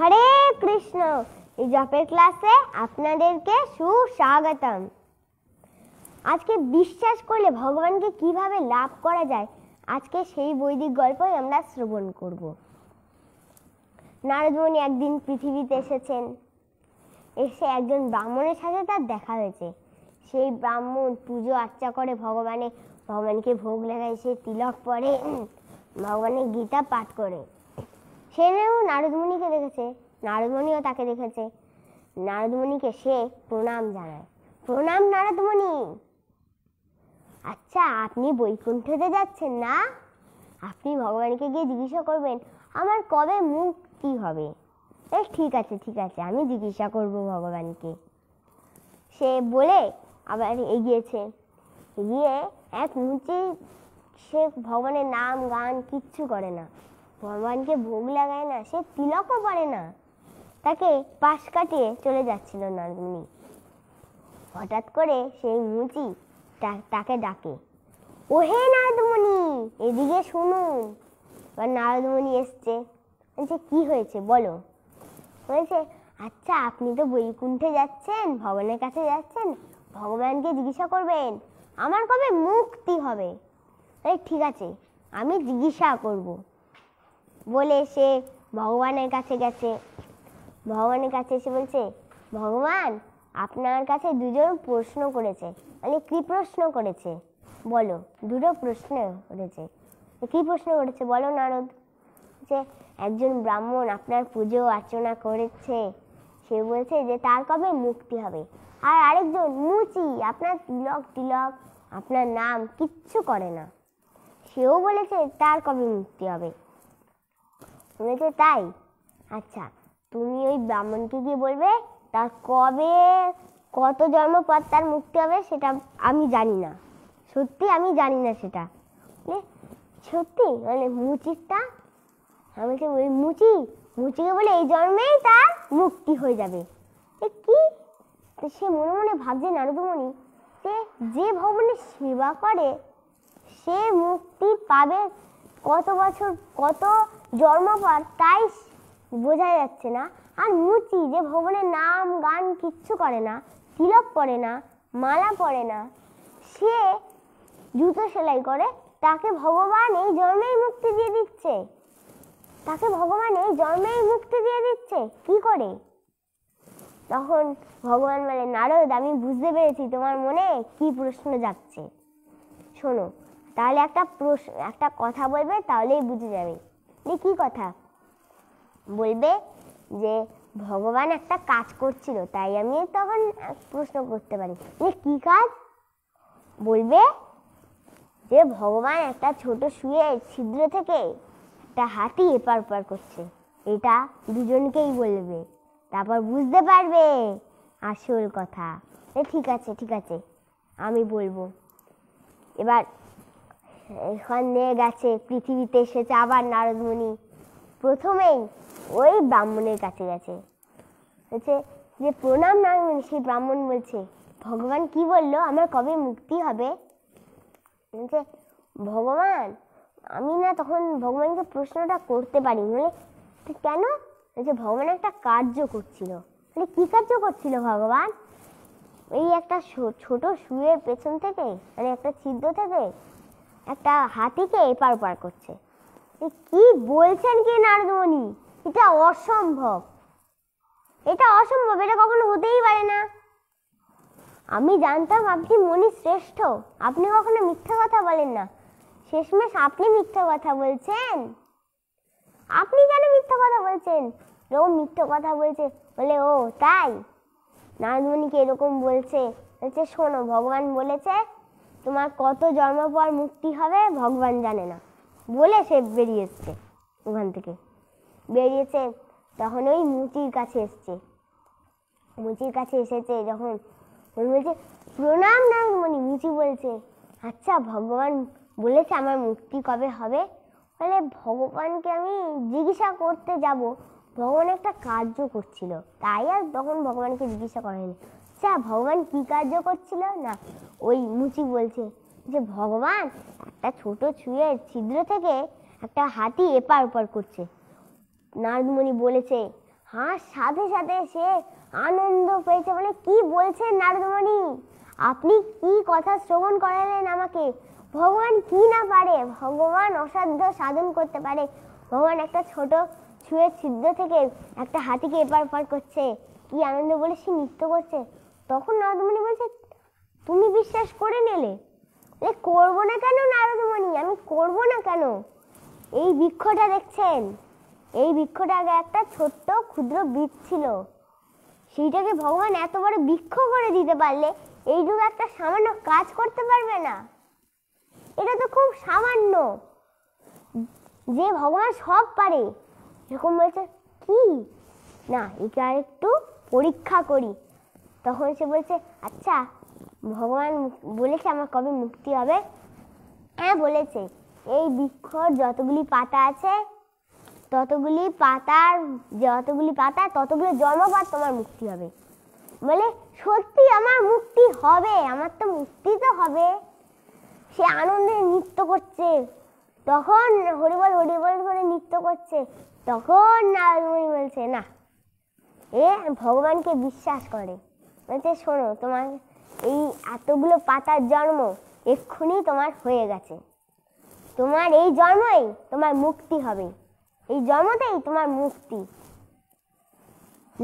হরে কৃষ্ণ জপের ক্লাসে আপনাদেরকে সুস্বাগতম আজকে বিশ্বাস করলে ভগবানকে কিভাবে লাভ করা যায় আজকে সেই বৈদিক গল্পই আমরা শ্রবণ করব নারদমণি একদিন পৃথিবীতে এসেছেন এসে একজন ব্রাহ্মণের সাথে তার দেখা হয়েছে সেই ব্রাহ্মণ পুজো আর্চা করে ভগবানে ভগবানকে ভোগ লাগায় সে তিলক পরে ভগবানের গীতা পাঠ করে সেও নারদমণিকে দেখেছে নারদমণিও তাকে দেখেছে নারদমণিকে সে প্রণাম জানায় প্রণাম নারদমণি আচ্ছা আপনি বৈকুণ্ঠতে যাচ্ছেন না আপনি ভগবানকে গিয়ে জিজ্ঞাসা করবেন আমার কবে মুক্তি হবে এ ঠিক আছে ঠিক আছে আমি জিজ্ঞাসা করব ভগবানকে সে বলে আবার এগিয়েছে এগিয়ে এক মুচি সে ভগবানের নাম গান কিচ্ছু করে না ভগবানকে ভোগ লাগায় না সে তিলকও পারে না তাকে পাশ কাটিয়ে চলে যাচ্ছিল নন্দিনী হঠাৎ করে সেই মুচি তাকে ডাকে ওহে নারদমণি এদিকে শুনুন এবার নারদমণি এসছে বলছে কি হয়েছে বলো বলছে আচ্ছা আপনি তো বৈকুণ্ঠে যাচ্ছেন ভগবানের কাছে যাচ্ছেন ভগবানকে জিজ্ঞাসা করবেন আমার কবে মুক্তি হবে এই ঠিক আছে আমি জিজ্ঞাসা করবো বলে সে ভগবানের কাছে গেছে ভগবানের কাছে এসে বলছে ভগবান আপনার কাছে দুজন প্রশ্ন করেছে মানে কী প্রশ্ন করেছে বলো দুটো প্রশ্ন করেছে কী প্রশ্ন করেছে বলো নারদ যে একজন ব্রাহ্মণ আপনার পুজো অর্চনা করেছে সে বলছে যে তার কবে মুক্তি হবে আর আরেকজন মুচি আপনার তিলক তিলক আপনার নাম কিচ্ছু করে না সেও বলেছে তার কবে মুক্তি হবে শুনেছে তাই আচ্ছা তুমি ওই ব্রাহ্মণকে গিয়ে বলবে তার কবে কত জন্ম পর তার মুক্তি হবে সেটা আমি জানি না সত্যি আমি জানি না সেটা মানে সত্যি মানে মুচিরটা আমাকে বলি মুচি মুচিকে বলে এই জন্মেই তার মুক্তি হয়ে যাবে এ কি সে মনে মনে ভাবছে নারদমণি সে যে ভবনে সেবা করে সে মুক্তি পাবে কত বছর কত জন্মপর তাই বোঝা যাচ্ছে না আর মুচি যে ভবনের নাম গান কিচ্ছু করে না তিলক পরে না মালা পরে না সে জুতো সেলাই করে তাকে ভগবান এই জন্মেই মুক্তি দিয়ে দিচ্ছে তাকে ভগবান এই জন্মেই মুক্তি দিয়ে দিচ্ছে কি করে তখন ভগবান বলে নারদ আমি বুঝতে পেরেছি তোমার মনে কি প্রশ্ন যাচ্ছে শোনো তাহলে একটা প্রশ্ন একটা কথা বলবে তাহলেই বুঝে যাবে কি কী কথা বলবে যে ভগবান একটা কাজ করছিল তাই আমি তখন প্রশ্ন করতে পারি যে কী কাজ বলবে যে ভগবান একটা ছোট শুয়ে ছিদ্র থেকে একটা হাতি এপার ওপার করছে এটা দুজনকেই বলবে তারপর বুঝতে পারবে আসল কথা ঠিক আছে ঠিক আছে আমি বলবো এবার এখন নিয়ে গেছে পৃথিবীতে এসেছে আবার নারদমণি প্রথমেই ওই ব্রাহ্মণের কাছে গেছে বলছে যে প্রণাম নারদমণি সেই ব্রাহ্মণ বলছে ভগবান কি বললো আমার কবে মুক্তি হবে বলছে ভগবান আমি না তখন ভগবানকে প্রশ্নটা করতে পারি মানে কেন বলছে ভগবান একটা কার্য করছিল বলে কী কার্য করছিল ভগবান এই একটা ছোট শুয়ে পেছন থেকে মানে একটা ছিদ্র থেকে একটা হাতিকে এপার ওপার করছে কি বলছেন কি নারদমণি এটা অসম্ভব এটা অসম্ভব এটা কখনো হতেই পারে না আমি জানতাম আপনি মনি শ্রেষ্ঠ আপনি কখনো মিথ্যা কথা বলেন না শেষমেশ আপনি মিথ্যা কথা বলছেন আপনি কেন মিথ্যা কথা বলছেন ও মিথ্যা কথা বলছে বলে ও তাই নারদমণিকে এরকম বলছে বলছে শোনো ভগবান বলেছে তোমার কত জন্ম পর মুক্তি হবে ভগবান জানে না বলে সে বেরিয়ে এসছে ওখান থেকে বেরিয়েছে তখন ওই মুচির কাছে এসছে মুচির কাছে এসেছে যখন বলছে প্রণাম মানে মুচি বলছে আচ্ছা ভগবান বলেছে আমার মুক্তি কবে হবে বলে ভগবানকে আমি জিজ্ঞাসা করতে যাব ভগবান একটা কার্য করছিল তাই আর তখন ভগবানকে জিজ্ঞাসা করেনি আচ্ছা ভগবান কি কার্য করছিল না ওই মুচি বলছে যে ভগবান একটা ছোট ছুঁয়ের ছিদ্র থেকে একটা হাতি এপার ওপার করছে নারদমণি বলেছে হাঁস সাথে সাথে সে আনন্দ পেয়েছে মানে কি বলছেন নারদমণি আপনি কি কথা শ্রবণ করালেন আমাকে ভগবান কি না পারে ভগবান অসাধ্য সাধন করতে পারে ভগবান একটা ছোট ছুঁয়ের ছিদ্র থেকে একটা হাতিকে এপার ওপার করছে কি আনন্দ বলে সে নৃত্য করছে তখন নরদমণি বলছে তুমি বিশ্বাস করে নিলে এ করবো না কেন নারদমণি আমি করবো না কেন এই বৃক্ষটা দেখছেন এই বৃক্ষটা আগে একটা ছোট্ট ক্ষুদ্র বীজ ছিল সেইটাকে ভগবান এত বড় বৃক্ষ করে দিতে পারলে এই যুগে একটা সামান্য কাজ করতে পারবে না এটা তো খুব সামান্য যে ভগবান সব পারে এরকম বলছে কি না এটা একটু পরীক্ষা করি তখন সে বলছে আচ্ছা ভগবান বলেছে আমার কবে মুক্তি হবে হ্যাঁ বলেছে এই বৃক্ষ যতগুলি পাতা আছে ততগুলি পাতার যতগুলি পাতা ততগুলো জন্মপাত তোমার মুক্তি হবে বলে সত্যি আমার মুক্তি হবে আমার তো মুক্তি তো হবে সে আনন্দে নৃত্য করছে তখন হরিবল হরিবল করে নৃত্য করছে তখন নারদমণি বলছে না এ ভগবানকে বিশ্বাস করে বলছে আচ্ছা, শোনো তোমার এই এতগুলো পাতার জন্ম এক্ষুনি তোমার হয়ে গেছে তোমার এই জন্মই তোমার মুক্তি হবে এই জন্মতেই তোমার মুক্তি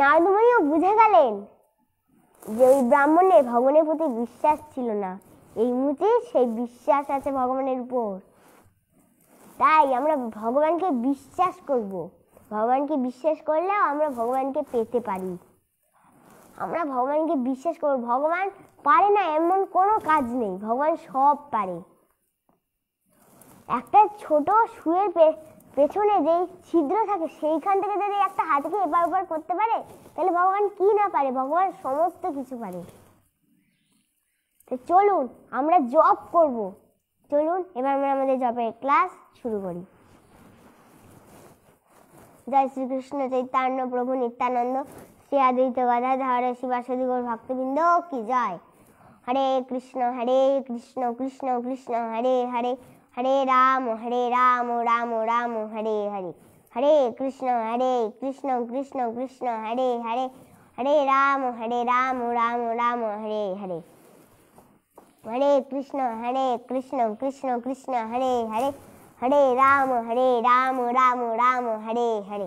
নারদমণিও বুঝে গেলেন যে ওই ব্রাহ্মণের ভগবানের প্রতি বিশ্বাস ছিল না এই মুহূর্তে সেই বিশ্বাস আছে ভগবানের উপর তাই আমরা ভগবানকে বিশ্বাস করব ভগবানকে বিশ্বাস করলেও আমরা ভগবানকে পেতে পারি আমরা ভগবানকে বিশ্বাস করব ভগবান পারে না এমন কোনো কাজ নেই ভগবান সব পারে একটা ছোট শুয়ের পেছনে যেই ছিদ্র থাকে সেইখান থেকে যদি একটা হাতকে এবার ওপার করতে পারে তাহলে ভগবান কি না পারে ভগবান সমস্ত কিছু পারে তো চলুন আমরা জব করব চলুন এবার আমরা আমাদের জবের ক্লাস শুরু করি জয় শ্রীকৃষ্ণ চৈতান্য প্রভু নিত্যানন্দ শ্রী আদিত্য গদাধর হরে শিবাসদি গৌর ভক্তবৃন্দ কি জয় হরে কৃষ্ণ হরে কৃষ্ণ কৃষ্ণ কৃষ্ণ হরে হরে হরে রাম হরে রাম রাম রাম হরে হরে হরে কৃষ্ণ হরে কৃষ্ণ কৃষ্ণ কৃষ্ণ হরে হরে হরে রাম হরে রাম রাম রাম হরে হরে হরে কৃষ্ণ হরে কৃষ্ণ কৃষ্ণ কৃষ্ণ হরে হরে হরে রাম হরে রাম রাম রাম হরে হরে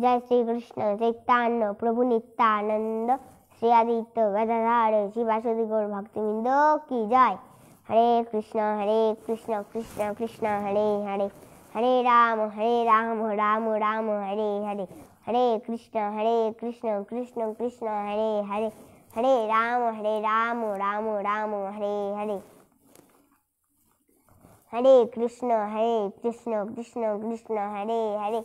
જય શ્રી કૃષ્ણ ચૈતાન્ય પ્રભુ નિત્યાનંદ શ્રી આદિત્ય ગદાધારે શ્રી વાસુદી ગૌર ભક્તિવિંદ કી જય હરે કૃષ્ણ હરે કૃષ્ણ કૃષ્ણ કૃષ્ણ હરે હરે હરે રામ હરે રામ રામ રામ હરે હરે હરે કૃષ્ણ હરે કૃષ્ણ કૃષ્ણ કૃષ્ણ હરે હરે હરે રામ હરે રામ રામ રામ હરે હરે હરે કૃષ્ણ હરે કૃષ્ણ કૃષ્ણ કૃષ્ણ હરે હરે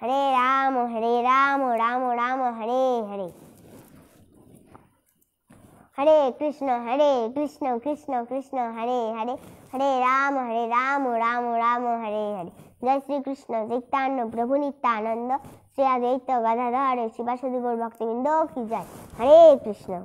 হরে রাম হরে রাম রাম রাম হরে হরে হরে কৃষ্ণ হরে কৃষ্ণ কৃষ্ণ কৃষ্ণ হরে হরে হরে রাম হরে রাম রাম রাম হরে হরে জয় শ্রীকৃষ্ণ চৈতান্য প্রভু নিত্যানন্দ শ্রী আদৈত গদাধর শিবাসদি গৌর ভক্তবৃন্দ কি জয় হরে কৃষ্ণ